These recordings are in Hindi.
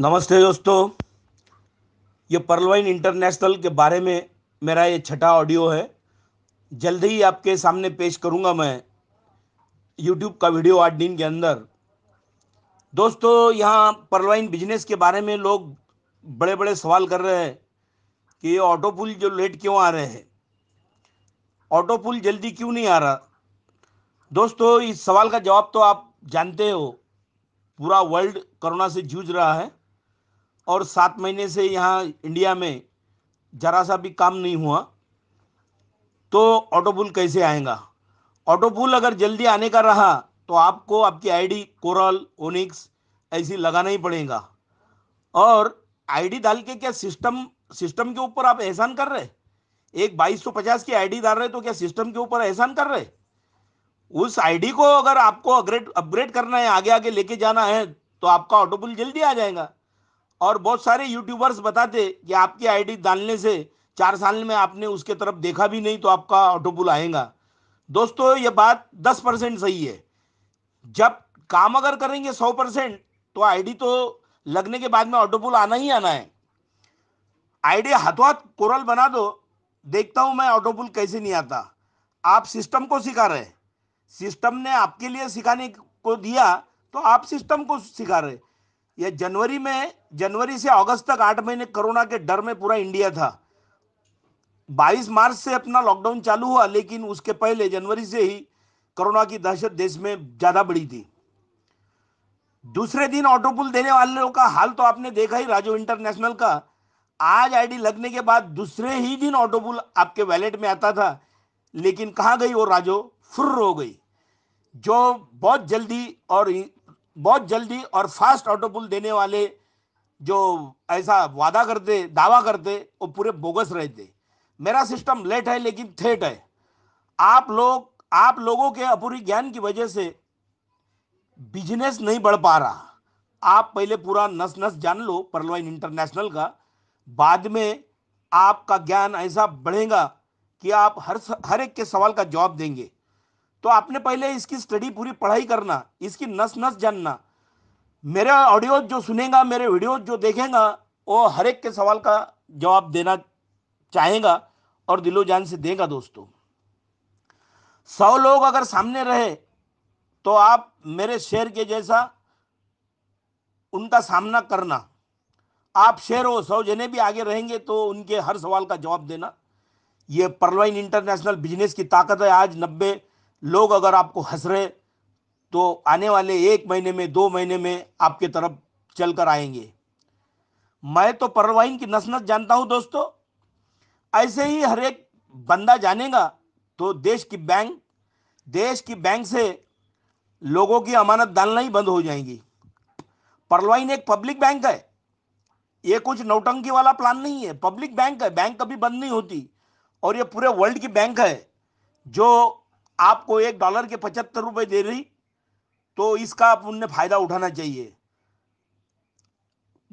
नमस्ते दोस्तों ये परलवाइन इंटरनेशनल के बारे में मेरा ये छठा ऑडियो है जल्द ही आपके सामने पेश करूँगा मैं यूट्यूब का वीडियो आठ दिन के अंदर दोस्तों यहाँ परलवाइन बिजनेस के बारे में लोग बड़े बड़े सवाल कर रहे हैं कि ये ऑटो पुल जो लेट क्यों आ रहे हैं ऑटो पुल जल्दी क्यों नहीं आ रहा दोस्तों इस सवाल का जवाब तो आप जानते हो पूरा वर्ल्ड कोरोना से जूझ रहा है और सात महीने से यहाँ इंडिया में जरा सा भी काम नहीं हुआ तो ऑटो पुल कैसे आएगा ऑटो पुल अगर जल्दी आने का रहा तो आपको आपकी आईडी कोरल ओनिक्स ऐसी लगाना ही पड़ेगा और आईडी डाल के क्या सिस्टम सिस्टम के ऊपर आप एहसान कर रहे एक बाईस सौ पचास की आईडी डाल रहे तो क्या सिस्टम के ऊपर एहसान कर रहे उस आईडी को अगर आपको अपग्रेड अपग्रेड करना है आगे आगे लेके जाना है तो आपका ऑटो पुल जल्दी आ जाएगा और बहुत सारे यूट्यूबर्स बताते कि आपकी आईडी डालने से चार साल में आपने उसके तरफ देखा भी नहीं तो आपका ऑटो पुल आएगा दोस्तों ये बात दस परसेंट सही है जब काम अगर करेंगे सौ परसेंट तो आईडी तो लगने के बाद में ऑटो पुल आना ही आना है आईडी हाथों हाथ कोरल बना दो देखता हूं मैं ऑटो पुल कैसे नहीं आता आप सिस्टम को सिखा रहे सिस्टम ने आपके लिए सिखाने को दिया तो आप सिस्टम को सिखा रहे ये जनवरी में जनवरी से अगस्त तक आठ महीने कोरोना के डर में पूरा इंडिया था 22 मार्च से अपना लॉकडाउन चालू हुआ लेकिन उसके पहले जनवरी से ही कोरोना की दहशत देश में ज़्यादा बढ़ी थी दूसरे दिन ऑटो पुल देने वालों का हाल तो आपने देखा ही राजू इंटरनेशनल का आज आईडी लगने के बाद दूसरे ही दिन ऑटो पुल आपके वैलेट में आता था लेकिन कहाँ गई वो राजो फुर्र हो गई जो बहुत जल्दी और बहुत जल्दी और फास्ट ऑटो पुल देने वाले जो ऐसा वादा करते दावा करते वो पूरे बोगस रहते मेरा सिस्टम लेट है लेकिन थेट है आप लोग आप लोगों के अपूरी ज्ञान की वजह से बिजनेस नहीं बढ़ पा रहा आप पहले पूरा नस नस जान लो परलवाइन इंटरनेशनल का बाद में आपका ज्ञान ऐसा बढ़ेगा कि आप हर हर एक के सवाल का जवाब देंगे तो आपने पहले इसकी स्टडी पूरी पढ़ाई करना इसकी नस नस जानना मेरे ऑडियो जो सुनेगा मेरे वीडियो जो देखेगा वो हर एक के सवाल का जवाब देना चाहेगा और दिलो जान से देगा दोस्तों सौ लोग अगर सामने रहे तो आप मेरे शेर के जैसा उनका सामना करना आप शेर हो सौ जने भी आगे रहेंगे तो उनके हर सवाल का जवाब देना ये परलवाइन इंटरनेशनल बिजनेस की ताकत है आज नब्बे लोग अगर आपको हंस रहे तो आने वाले एक महीने में दो महीने में आपके तरफ चल कर आएंगे मैं तो परवाइन की नसनत जानता हूं दोस्तों ऐसे ही हर एक बंदा जानेगा तो देश की बैंक देश की बैंक से लोगों की अमानत डालना ही बंद हो जाएंगी परलवाइन एक पब्लिक बैंक है ये कुछ नौटंकी वाला प्लान नहीं है पब्लिक बैंक है बैंक कभी बंद नहीं होती और ये पूरे वर्ल्ड की बैंक है जो आपको एक डॉलर के पचहत्तर रुपए दे रही तो इसका उनने फायदा उठाना चाहिए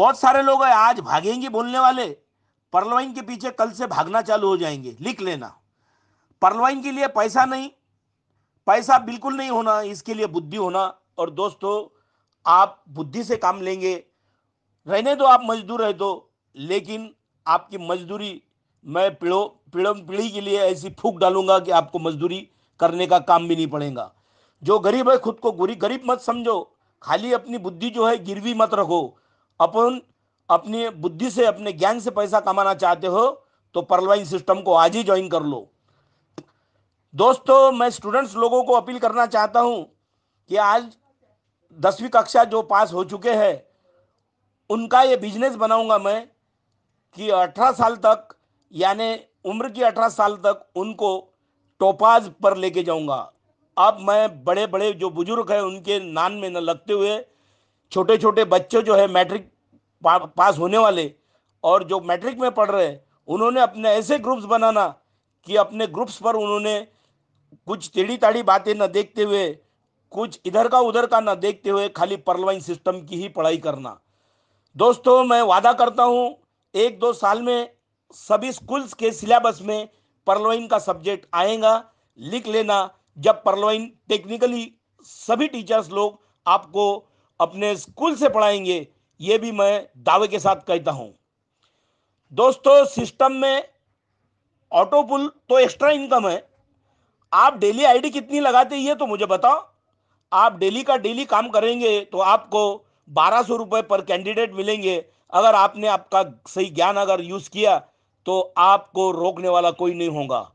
बहुत सारे लोग आज भागेंगे बोलने वाले परलवाइन के पीछे कल से भागना चालू हो जाएंगे लिख लेना परलवाइन के लिए पैसा नहीं पैसा बिल्कुल नहीं होना इसके लिए बुद्धि होना और दोस्तों आप बुद्धि से काम लेंगे रहने दो आप मजदूर रह दो तो, लेकिन आपकी मजदूरी मैं पीड़ो पीड़म पीढ़ी के लिए ऐसी फूक डालूंगा कि आपको मजदूरी करने का काम भी नहीं पड़ेगा जो गरीब है खुद को गुरी गरीब मत समझो खाली अपनी बुद्धि जो है गिरवी मत रखो अपन अपनी बुद्धि से अपने ज्ञान से पैसा कमाना चाहते हो तो परलवाइन सिस्टम को आज ही ज्वाइन कर लो दोस्तों मैं स्टूडेंट्स लोगों को अपील करना चाहता हूं कि आज दसवीं कक्षा जो पास हो चुके हैं उनका ये बिजनेस बनाऊंगा मैं कि 18 साल तक यानी उम्र की 18 साल तक उनको टोपाज पर लेके जाऊंगा अब मैं बड़े बड़े जो बुजुर्ग हैं उनके नान में न लगते हुए छोटे छोटे बच्चे जो है मैट्रिक पा, पास होने वाले और जो मैट्रिक में पढ़ रहे उन्होंने अपने ऐसे ग्रुप्स बनाना कि अपने ग्रुप्स पर उन्होंने कुछ टेढ़ी ताड़ी बातें न देखते हुए कुछ इधर का उधर का न देखते हुए खाली परलवाइन सिस्टम की ही पढ़ाई करना दोस्तों मैं वादा करता हूँ एक दो साल में सभी स्कूल्स के सिलेबस में परलोइन का सब्जेक्ट आएगा लिख लेना जब परलोइन टेक्निकली सभी टीचर्स लोग आपको अपने स्कूल से पढ़ाएंगे ये भी मैं दावे के साथ कहता हूँ दोस्तों सिस्टम में ऑटोपुल तो एक्स्ट्रा इनकम है आप डेली आईडी कितनी लगाते ये तो मुझे बताओ आप डेली का डेली काम करेंगे तो आपको बारह सौ रुपये पर कैंडिडेट मिलेंगे अगर आपने आपका सही ज्ञान अगर यूज़ किया तो आपको रोकने वाला कोई नहीं होगा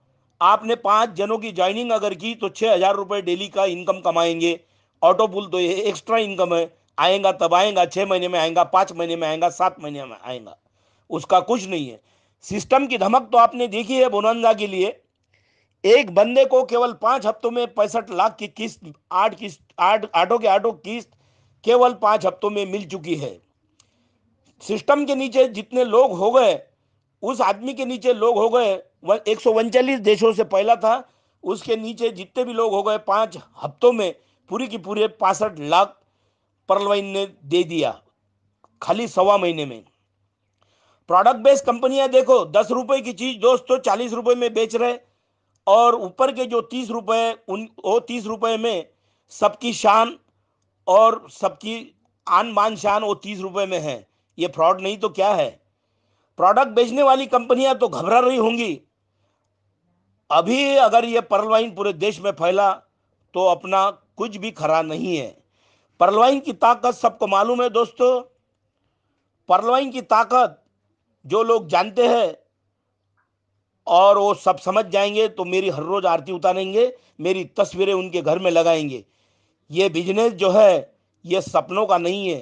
आपने पांच जनों की ज्वाइनिंग अगर की तो छह हज़ार रुपए डेली का इनकम कमाएंगे ऑटो पुल तो ये एक्स्ट्रा इनकम है आएगा तब आएगा छह महीने में आएगा पांच महीने में आएगा सात महीने में आएगा उसका कुछ नहीं है सिस्टम की धमक तो आपने देखी है बोनंदा के लिए एक बंदे को केवल पांच हफ्तों में पैंसठ लाख की किस्त आठ किस्त आठ आठों के आठों किस्त केवल पांच हफ्तों में मिल चुकी है सिस्टम के नीचे जितने लोग हो गए उस आदमी के नीचे लोग हो गए एक सौ उनचालीस देशों से पहला था उसके नीचे जितने भी लोग हो गए पांच हफ्तों में पूरी की पूरे पासठ लाख परलवाइन ने दे दिया खाली सवा महीने में प्रोडक्ट बेस्ड कंपनियां देखो दस रुपए की चीज दोस्तों चालीस रुपए में बेच रहे और ऊपर के जो तीस रुपए उन वो तीस रुपए में सबकी शान और सबकी आन मान शान वो तीस रुपए में है ये फ्रॉड नहीं तो क्या है प्रोडक्ट बेचने वाली कंपनियां तो घबरा रही होंगी अभी अगर ये परलवाइन पूरे देश में फैला तो अपना कुछ भी खरा नहीं है परलवाइन की ताकत सबको मालूम है दोस्तों परलवाइन की ताकत जो लोग जानते हैं और वो सब समझ जाएंगे तो मेरी हर रोज आरती उतारेंगे मेरी तस्वीरें उनके घर में लगाएंगे ये बिजनेस जो है ये सपनों का नहीं है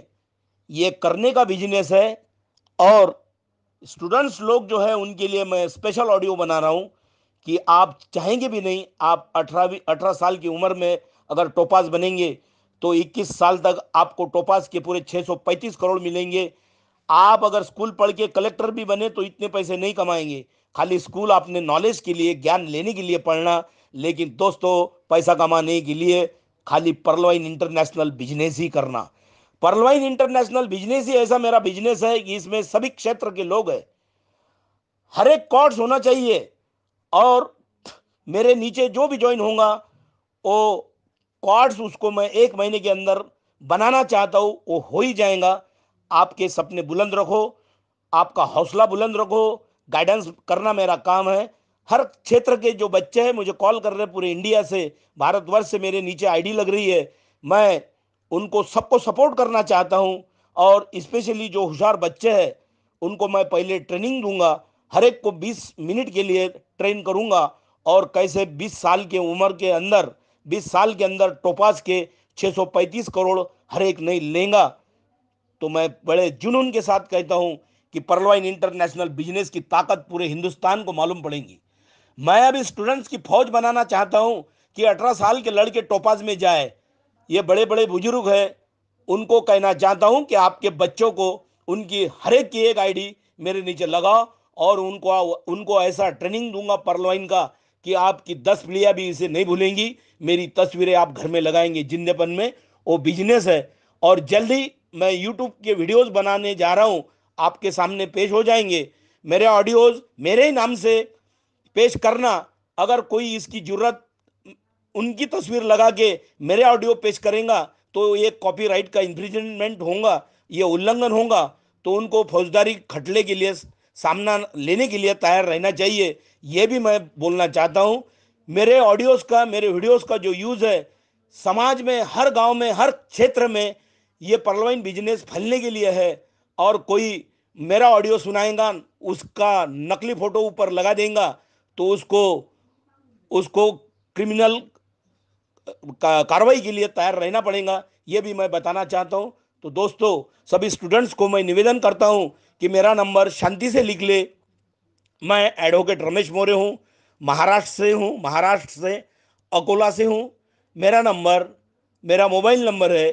ये करने का बिजनेस है और स्टूडेंट्स लोग जो है उनके लिए मैं स्पेशल ऑडियो बना रहा हूँ कि आप चाहेंगे भी नहीं आप अठारह अठारह साल की उम्र में अगर टोपास बनेंगे तो 21 साल तक आपको टोपास के पूरे 635 करोड़ मिलेंगे आप अगर स्कूल पढ़ के कलेक्टर भी बने तो इतने पैसे नहीं कमाएंगे खाली स्कूल आपने नॉलेज के लिए ज्ञान लेने के लिए पढ़ना लेकिन दोस्तों पैसा कमाने के लिए खाली परलवाइन इंटरनेशनल बिजनेस ही करना परलवाइन इंटरनेशनल बिजनेस ही ऐसा मेरा बिजनेस है कि इसमें सभी क्षेत्र के लोग हैं हर एक कोर्स होना चाहिए और मेरे नीचे जो भी ज्वाइन होगा वो कोर्स उसको मैं एक महीने के अंदर बनाना चाहता हूँ वो हो ही जाएगा आपके सपने बुलंद रखो आपका हौसला बुलंद रखो गाइडेंस करना मेरा काम है हर क्षेत्र के जो बच्चे हैं मुझे कॉल कर रहे हैं पूरे इंडिया से भारतवर्ष से मेरे नीचे आईडी लग रही है मैं उनको सबको सपोर्ट करना चाहता हूँ और इस्पेशली जो होशियार बच्चे हैं उनको मैं पहले ट्रेनिंग दूंगा हर एक को 20 मिनट के लिए ट्रेन करूंगा और कैसे 20 साल के उम्र के अंदर 20 साल के अंदर टोपास के 635 करोड़ हर एक नहीं लेंगा तो मैं बड़े जुनून के साथ कहता हूँ कि परलवाइन इंटरनेशनल बिजनेस की ताकत पूरे हिंदुस्तान को मालूम पड़ेगी मैं अभी स्टूडेंट्स की फौज बनाना चाहता हूँ कि अठारह साल के लड़के टोपाज में जाए ये बड़े बड़े बुजुर्ग हैं उनको कहना चाहता हूँ कि आपके बच्चों को उनकी हर एक की एक आईडी मेरे नीचे लगाओ और उनको उनको ऐसा ट्रेनिंग दूंगा परलवाइन का कि आपकी दस प्लिया भी इसे नहीं भूलेंगी मेरी तस्वीरें आप घर में लगाएंगे जिंदेपन में वो बिजनेस है और जल्दी मैं यूट्यूब के वीडियोस बनाने जा रहा हूँ आपके सामने पेश हो जाएंगे मेरे ऑडियोज़ मेरे ही नाम से पेश करना अगर कोई इसकी ज़रूरत उनकी तस्वीर लगा के मेरे ऑडियो पेश करेगा तो ये कॉपीराइट का इन्फ्रिजमेंट होगा ये उल्लंघन होगा तो उनको फौजदारी खटले के लिए सामना लेने के लिए तैयार रहना चाहिए ये भी मैं बोलना चाहता हूँ मेरे ऑडियोज़ का मेरे वीडियोज़ का जो यूज़ है समाज में हर गांव में हर क्षेत्र में ये पर्लवाइन बिजनेस फैलने के लिए है और कोई मेरा ऑडियो सुनाएगा उसका नकली फ़ोटो ऊपर लगा देगा तो उसको उसको क्रिमिनल कार्रवाई के लिए तैयार रहना पड़ेगा ये भी मैं बताना चाहता हूँ तो दोस्तों सभी स्टूडेंट्स को मैं निवेदन करता हूँ कि मेरा नंबर शांति से लिख ले मैं एडवोकेट रमेश मौर्य हूँ महाराष्ट्र से हूँ महाराष्ट्र से अकोला से हूँ मेरा नंबर मेरा मोबाइल नंबर है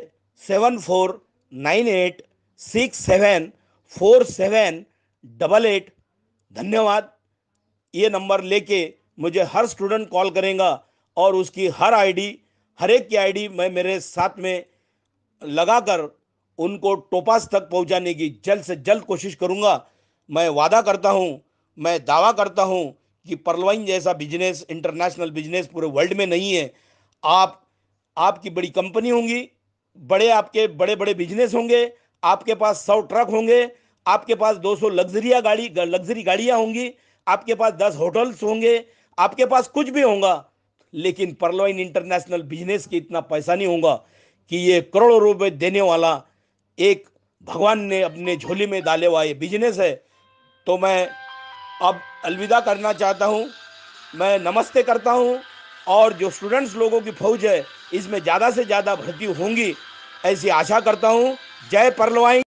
seven four nine eight six seven four seven double eight धन्यवाद ये नंबर लेके मुझे हर स्टूडेंट कॉल करेगा और उसकी हर आईडी हर एक की आईडी मैं मेरे साथ में लगाकर उनको टोपास तक पहुंचाने की जल्द से जल्द कोशिश करूंगा मैं वादा करता हूं मैं दावा करता हूं कि परलवाइन जैसा बिजनेस इंटरनेशनल बिजनेस पूरे वर्ल्ड में नहीं है आप आपकी बड़ी कंपनी होंगी बड़े आपके बड़े बड़े बिजनेस होंगे आपके पास सौ ट्रक होंगे आपके पास 200 लग्जरिया गाड़ी लग्जरी गाड़ियाँ होंगी आपके पास 10 होटल्स होंगे आपके पास कुछ भी होगा लेकिन परलवाइन इंटरनेशनल बिजनेस के इतना पैसा नहीं होगा कि ये करोड़ों रुपए देने वाला एक भगवान ने अपने झोली में डाले हुआ ये बिजनेस है तो मैं अब अलविदा करना चाहता हूँ मैं नमस्ते करता हूँ और जो स्टूडेंट्स लोगों की फौज है इसमें ज़्यादा से ज़्यादा भर्ती होंगी ऐसी आशा करता हूँ जय परलवाइन